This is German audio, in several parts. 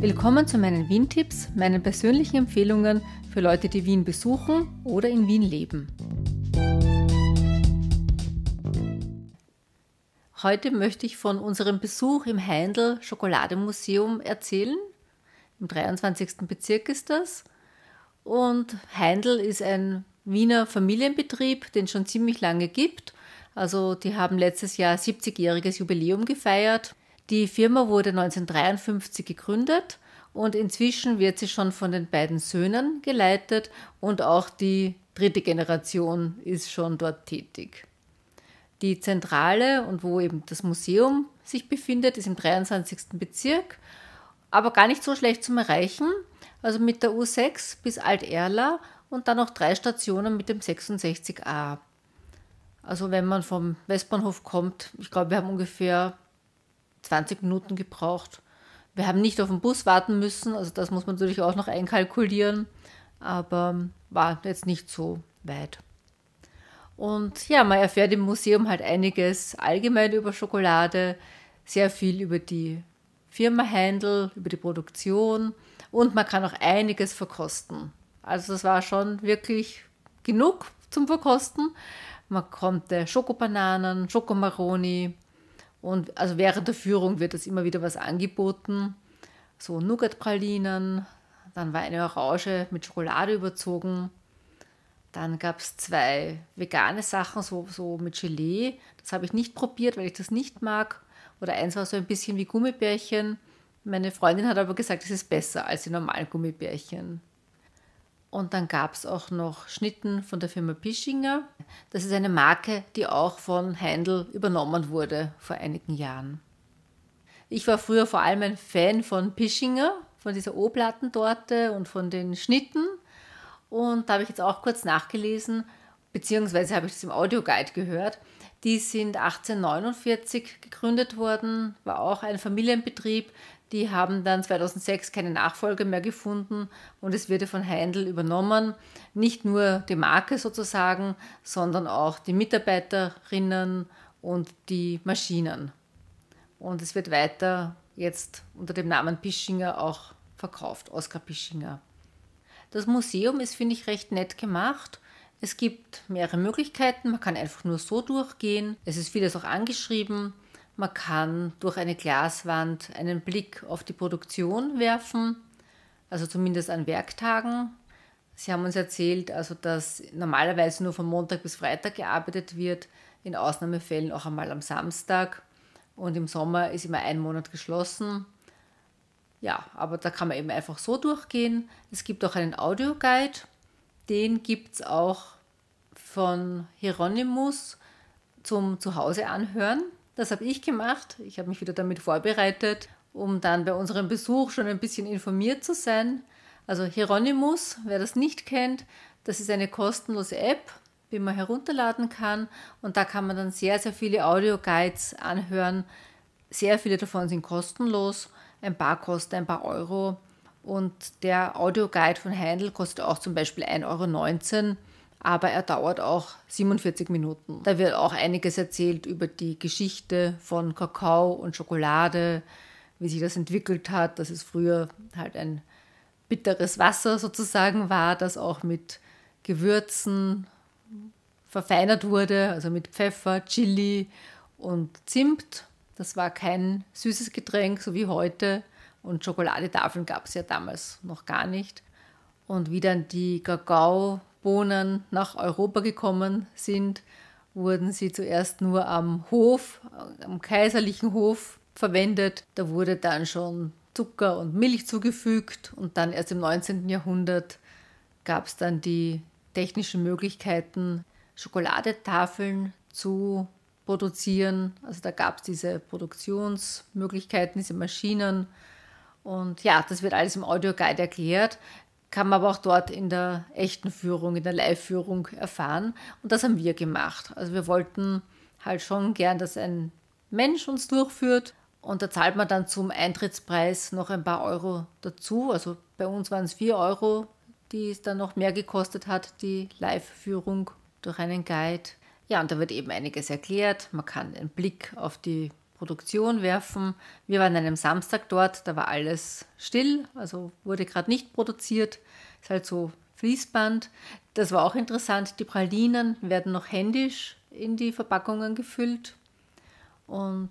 Willkommen zu meinen Wien-Tipps, meinen persönlichen Empfehlungen für Leute, die Wien besuchen oder in Wien leben. Heute möchte ich von unserem Besuch im Heindl Schokolademuseum erzählen. Im 23. Bezirk ist das. Und Heindl ist ein Wiener Familienbetrieb, den es schon ziemlich lange gibt. Also die haben letztes Jahr 70-jähriges Jubiläum gefeiert die Firma wurde 1953 gegründet und inzwischen wird sie schon von den beiden Söhnen geleitet und auch die dritte Generation ist schon dort tätig. Die Zentrale und wo eben das Museum sich befindet, ist im 23. Bezirk, aber gar nicht so schlecht zum Erreichen. Also mit der U6 bis Alt-Erla und dann noch drei Stationen mit dem 66a. Also wenn man vom Westbahnhof kommt, ich glaube, wir haben ungefähr 20 Minuten gebraucht. Wir haben nicht auf den Bus warten müssen, also das muss man natürlich auch noch einkalkulieren, aber war jetzt nicht so weit. Und ja, man erfährt im Museum halt einiges allgemein über Schokolade, sehr viel über die Firma Händel, über die Produktion und man kann auch einiges verkosten. Also das war schon wirklich genug zum Verkosten. Man konnte äh, Schokobananen, Schokomaroni, und also während der Führung wird es immer wieder was angeboten. So nougat dann war eine Orange mit Schokolade überzogen. Dann gab es zwei vegane Sachen, so, so mit Gelee. Das habe ich nicht probiert, weil ich das nicht mag. Oder eins war so ein bisschen wie Gummibärchen. Meine Freundin hat aber gesagt, es ist besser als die normalen Gummibärchen. Und dann gab es auch noch Schnitten von der Firma Pischinger. Das ist eine Marke, die auch von Handel übernommen wurde vor einigen Jahren. Ich war früher vor allem ein Fan von Pischinger, von dieser O-Plattentorte und von den Schnitten. Und da habe ich jetzt auch kurz nachgelesen, beziehungsweise habe ich das im Audioguide gehört. Die sind 1849 gegründet worden, war auch ein Familienbetrieb. Die haben dann 2006 keine Nachfolge mehr gefunden und es wurde von Heindl übernommen. Nicht nur die Marke sozusagen, sondern auch die Mitarbeiterinnen und die Maschinen. Und es wird weiter jetzt unter dem Namen Pischinger auch verkauft, Oskar Pischinger. Das Museum ist, finde ich, recht nett gemacht. Es gibt mehrere Möglichkeiten. Man kann einfach nur so durchgehen. Es ist vieles auch angeschrieben. Man kann durch eine Glaswand einen Blick auf die Produktion werfen, also zumindest an Werktagen. Sie haben uns erzählt, also dass normalerweise nur von Montag bis Freitag gearbeitet wird, in Ausnahmefällen auch einmal am Samstag und im Sommer ist immer ein Monat geschlossen. Ja, aber da kann man eben einfach so durchgehen. Es gibt auch einen Audioguide, den gibt es auch von Hieronymus zum Zuhause anhören. Das habe ich gemacht. Ich habe mich wieder damit vorbereitet, um dann bei unserem Besuch schon ein bisschen informiert zu sein. Also Hieronymus, wer das nicht kennt, das ist eine kostenlose App, die man herunterladen kann und da kann man dann sehr, sehr viele Audio-Guides anhören. Sehr viele davon sind kostenlos, ein paar kosten ein paar Euro und der Audioguide von Heindl kostet auch zum Beispiel 1,19 Euro, aber er dauert auch 47 Minuten. Da wird auch einiges erzählt über die Geschichte von Kakao und Schokolade, wie sich das entwickelt hat, dass es früher halt ein bitteres Wasser sozusagen war, das auch mit Gewürzen verfeinert wurde, also mit Pfeffer, Chili und Zimt. Das war kein süßes Getränk, so wie heute, und Schokoladetafeln gab es ja damals noch gar nicht. Und wie dann die Kakaobohnen nach Europa gekommen sind, wurden sie zuerst nur am Hof, am kaiserlichen Hof verwendet. Da wurde dann schon Zucker und Milch zugefügt und dann erst im 19. Jahrhundert gab es dann die technischen Möglichkeiten, Schokoladetafeln zu produzieren. Also da gab es diese Produktionsmöglichkeiten, diese Maschinen. Und ja, das wird alles im Audioguide erklärt, kann man aber auch dort in der echten Führung, in der Live-Führung erfahren. Und das haben wir gemacht. Also wir wollten halt schon gern, dass ein Mensch uns durchführt. Und da zahlt man dann zum Eintrittspreis noch ein paar Euro dazu. Also bei uns waren es 4 Euro, die es dann noch mehr gekostet hat, die Live-Führung durch einen Guide. Ja, und da wird eben einiges erklärt. Man kann einen Blick auf die Produktion werfen. Wir waren an einem Samstag dort, da war alles still, also wurde gerade nicht produziert. Ist halt so Fließband. Das war auch interessant. Die Pralinen werden noch händisch in die Verpackungen gefüllt. Und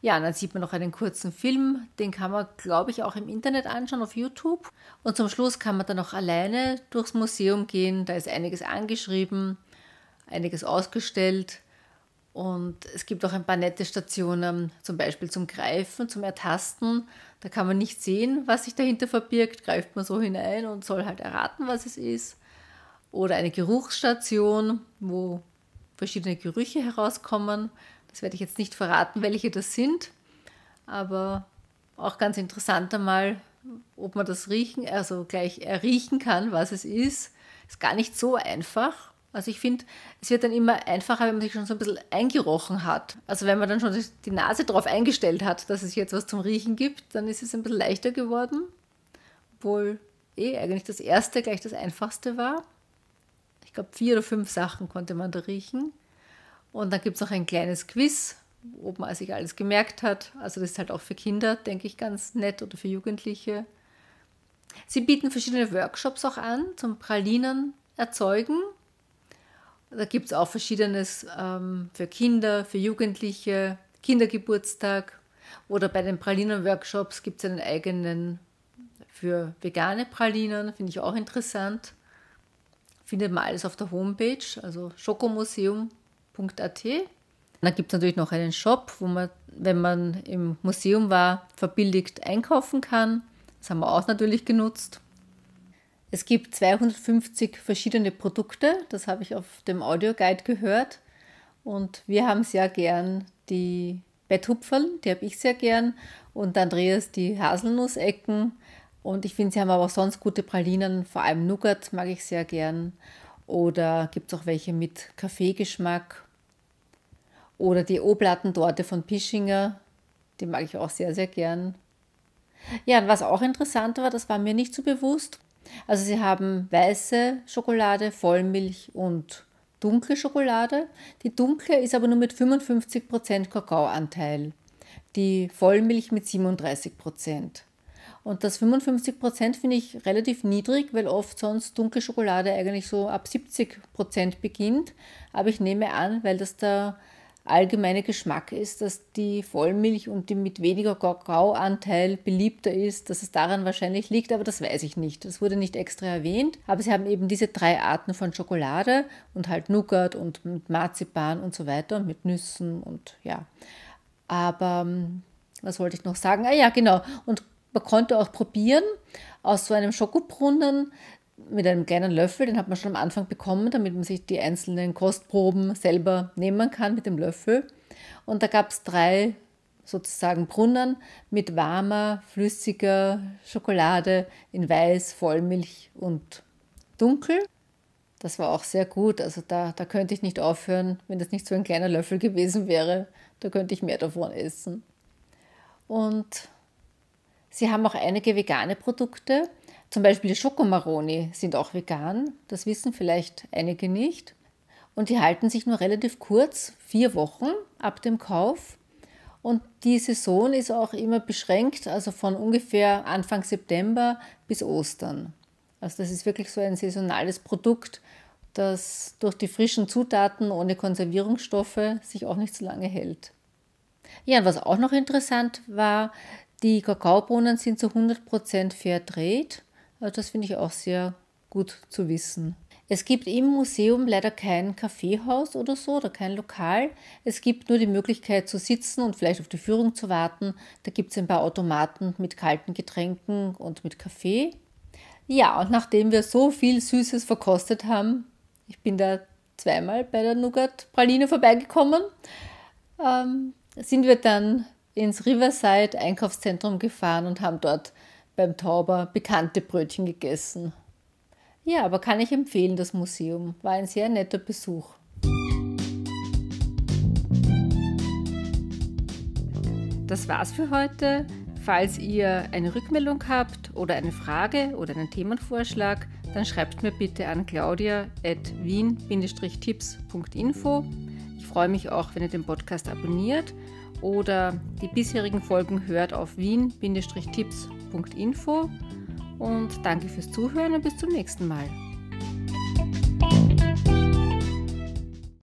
ja, dann sieht man noch einen kurzen Film. Den kann man, glaube ich, auch im Internet anschauen, auf YouTube. Und zum Schluss kann man dann auch alleine durchs Museum gehen. Da ist einiges angeschrieben, einiges ausgestellt. Und es gibt auch ein paar nette Stationen, zum Beispiel zum Greifen, zum Ertasten. Da kann man nicht sehen, was sich dahinter verbirgt, greift man so hinein und soll halt erraten, was es ist. Oder eine Geruchsstation, wo verschiedene Gerüche herauskommen. Das werde ich jetzt nicht verraten, welche das sind, aber auch ganz interessant einmal, ob man das riechen, also gleich erriechen kann, was es ist. Ist gar nicht so einfach. Also ich finde, es wird dann immer einfacher, wenn man sich schon so ein bisschen eingerochen hat. Also wenn man dann schon die Nase drauf eingestellt hat, dass es jetzt was zum Riechen gibt, dann ist es ein bisschen leichter geworden. Obwohl eh eigentlich das erste gleich das einfachste war. Ich glaube, vier oder fünf Sachen konnte man da riechen. Und dann gibt es noch ein kleines Quiz, ob man sich alles gemerkt hat. Also das ist halt auch für Kinder, denke ich, ganz nett oder für Jugendliche. Sie bieten verschiedene Workshops auch an zum Pralinen erzeugen. Da gibt es auch Verschiedenes ähm, für Kinder, für Jugendliche, Kindergeburtstag oder bei den Pralinen-Workshops gibt es einen eigenen für vegane Pralinen, finde ich auch interessant. Findet man alles auf der Homepage, also schokomuseum.at. Dann gibt es natürlich noch einen Shop, wo man, wenn man im Museum war, verbilligt einkaufen kann. Das haben wir auch natürlich genutzt. Es gibt 250 verschiedene Produkte, das habe ich auf dem Audioguide gehört. Und wir haben sehr gern die Betthupferl, die habe ich sehr gern. Und Andreas die Haselnussecken. Und ich finde, sie haben aber auch sonst gute Pralinen, vor allem Nougat mag ich sehr gern. Oder gibt es auch welche mit Kaffeegeschmack. Oder die Oblattentorte von Pischinger, die mag ich auch sehr, sehr gern. Ja, und was auch interessant war, das war mir nicht so bewusst, also sie haben weiße Schokolade, Vollmilch und dunkle Schokolade. Die dunkle ist aber nur mit 55% Kakaoanteil, die Vollmilch mit 37%. Und das 55% finde ich relativ niedrig, weil oft sonst dunkle Schokolade eigentlich so ab 70% beginnt. Aber ich nehme an, weil das der allgemeine Geschmack ist, dass die Vollmilch und die mit weniger Kakaoanteil beliebter ist, dass es daran wahrscheinlich liegt, aber das weiß ich nicht. Das wurde nicht extra erwähnt, aber sie haben eben diese drei Arten von Schokolade und halt Nougat und mit Marzipan und so weiter und mit Nüssen und ja. Aber ähm, was wollte ich noch sagen? Ah ja, genau. Und man konnte auch probieren aus so einem Schokobrunnen mit einem kleinen Löffel, den hat man schon am Anfang bekommen, damit man sich die einzelnen Kostproben selber nehmen kann mit dem Löffel. Und da gab es drei sozusagen Brunnen mit warmer, flüssiger Schokolade in Weiß, Vollmilch und Dunkel. Das war auch sehr gut. Also da, da könnte ich nicht aufhören, wenn das nicht so ein kleiner Löffel gewesen wäre. Da könnte ich mehr davon essen. Und sie haben auch einige vegane Produkte zum Beispiel die Schokomaroni sind auch vegan, das wissen vielleicht einige nicht. Und die halten sich nur relativ kurz, vier Wochen ab dem Kauf. Und die Saison ist auch immer beschränkt, also von ungefähr Anfang September bis Ostern. Also das ist wirklich so ein saisonales Produkt, das durch die frischen Zutaten ohne Konservierungsstoffe sich auch nicht so lange hält. Ja, und was auch noch interessant war, die Kakaobohnen sind zu 100% fair trade. Äh, das finde ich auch sehr gut zu wissen. Es gibt im Museum leider kein Kaffeehaus oder so oder kein Lokal. Es gibt nur die Möglichkeit zu sitzen und vielleicht auf die Führung zu warten. Da gibt es ein paar Automaten mit kalten Getränken und mit Kaffee. Ja, und nachdem wir so viel Süßes verkostet haben, ich bin da zweimal bei der Nougat-Praline vorbeigekommen, ähm, sind wir dann ins Riverside Einkaufszentrum gefahren und haben dort beim Tauber bekannte Brötchen gegessen. Ja, aber kann ich empfehlen, das Museum. War ein sehr netter Besuch. Das war's für heute. Falls ihr eine Rückmeldung habt oder eine Frage oder einen Themenvorschlag, dann schreibt mir bitte an claudia.wien-tipps.info. Ich freue mich auch, wenn ihr den Podcast abonniert oder die bisherigen Folgen hört auf wien-tipps.info www.info und danke fürs Zuhören und bis zum nächsten Mal.